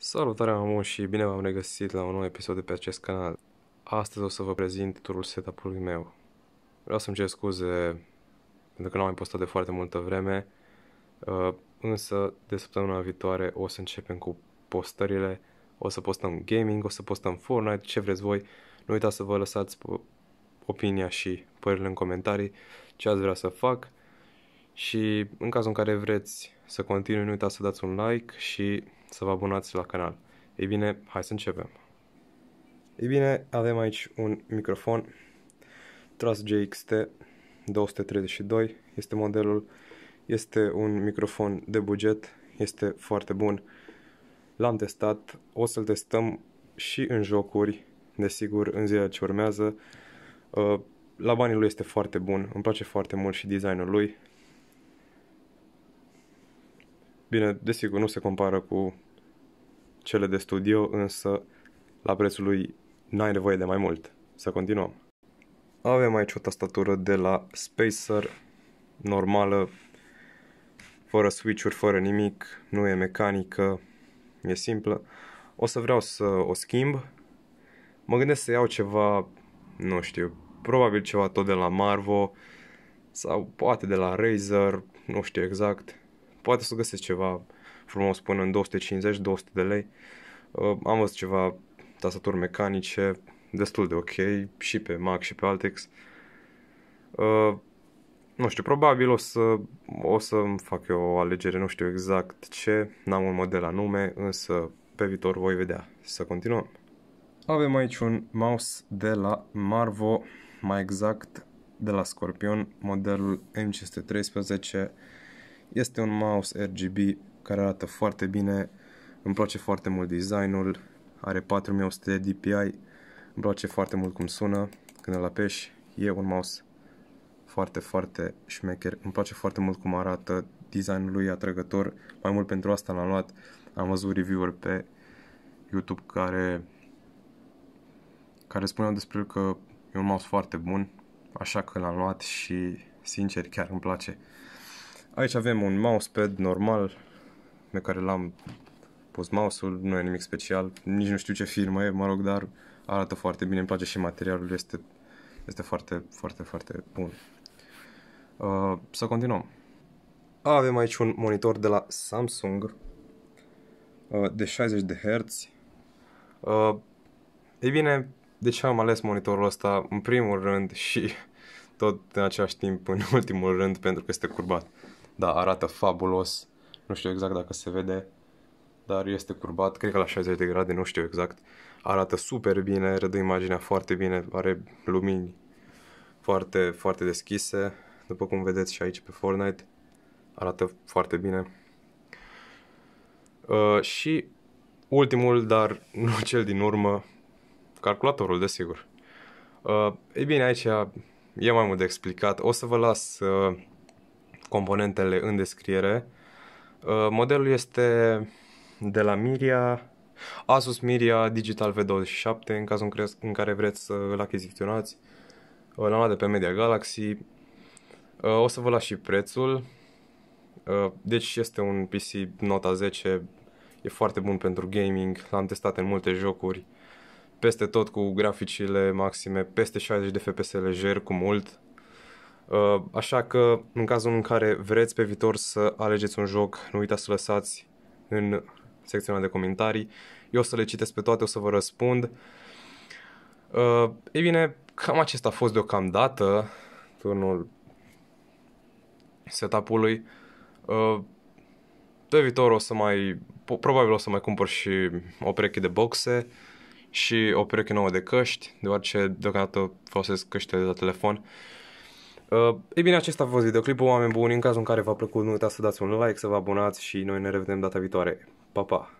Salutare mamă și bine v-am regăsit la un nou episod de pe acest canal. Astăzi o să vă prezint turul setup-ului meu. Vreau să-mi cer scuze pentru că nu am mai postat de foarte multă vreme, uh, însă de săptămâna viitoare o să începem cu postările, o să postăm gaming, o să postăm Fortnite, ce vreți voi. Nu uitați să vă lăsați opinia și părerile în comentarii, ce ați vrea să fac și în cazul în care vreți să continui, nu uitați să dați un like și să vă abonați la canal. Ei bine, hai să începem. Ei bine, avem aici un microfon Trust JXT 232, este modelul, este un microfon de buget, este foarte bun. L-am testat, o să-l testăm și în jocuri, desigur, în zilele ce urmează. Uh, la banii lui este foarte bun, îmi place foarte mult și designul lui, Bine, desigur, nu se compară cu cele de studio, însă la prețul lui n-ai nevoie de mai mult. Să continuăm. Avem aici o tastatură de la Spacer, normală, fără switch-uri, fără nimic, nu e mecanică, e simplă. O să vreau să o schimb. Mă gândesc să iau ceva, nu știu, probabil ceva tot de la Marvo sau poate de la Razer, nu știu exact poate să găsesc ceva frumos până în 250-200 de lei. Uh, am văzut ceva tastaturi mecanice destul de ok și pe Mac și pe Altex. Uh, nu știu, probabil o să, o să fac eu o alegere, nu știu exact ce, n-am un model anume, însă pe viitor voi vedea. Să continuăm. Avem aici un mouse de la Marvo, mai exact de la Scorpion, modelul M513 este un mouse RGB care arată foarte bine, îmi place foarte mult designul, are 4100 DPI, îmi place foarte mult cum sună când îl apeși, e un mouse foarte, foarte șmecher, îmi place foarte mult cum arată, designul lui atrăgător, mai mult pentru asta l-am luat, am văzut review-uri pe YouTube care, care spuneau despre el că e un mouse foarte bun, așa că l-am luat și sincer chiar îmi place. Aici avem un mousepad normal pe care l-am pus mouse-ul, nu e nimic special, nici nu știu ce firmă e, mă rog, dar arată foarte bine, îmi place și materialul, este, este foarte, foarte, foarte bun. Uh, să continuăm. Avem aici un monitor de la Samsung uh, de 60 de Hz. Uh, ei bine, de ce am ales monitorul ăsta în primul rând și tot în același timp în ultimul rând pentru că este curbat. Uh, da, arată fabulos. Nu știu exact dacă se vede, dar este curbat, cred că la 60 de grade, nu știu exact. Arată super bine, redă imaginea foarte bine, are lumini foarte, foarte deschise. După cum vedeți și aici pe Fortnite, arată foarte bine. Uh, și ultimul, dar nu cel din urmă, calculatorul, desigur. Uh, e bine, aici e mai mult de explicat. O să vă las uh, componentele în descriere. Uh, modelul este de la Miria, Asus Miria Digital V27, în cazul în care vreți să îl achiziționați. Uh, l-am luat de pe Media Galaxy. Uh, o să vă las și prețul. Deci este un PC nota 10, e foarte bun pentru gaming, l-am testat în multe jocuri, peste tot cu graficile maxime, peste 60 de FPS lejer cu mult, Uh, așa că, în cazul în care vreți pe viitor să alegeți un joc, nu uitați să lăsați în secțiunea de comentarii. Eu o să le citesc pe toate, o să vă răspund. Uh, ei bine, cam acesta a fost deocamdată turnul setup-ului. Uh, pe viitor o să mai, probabil o să mai cumpăr și o pereche de boxe și o pereche nouă de căști, deoarece deocamdată folosesc căștile de la telefon. Uh, Uh, e bine, acesta a fost videoclipul, oameni buni. În cazul în care v-a plăcut, nu uitați să dați un like, să vă abonați și noi ne revedem data viitoare. Pa, pa!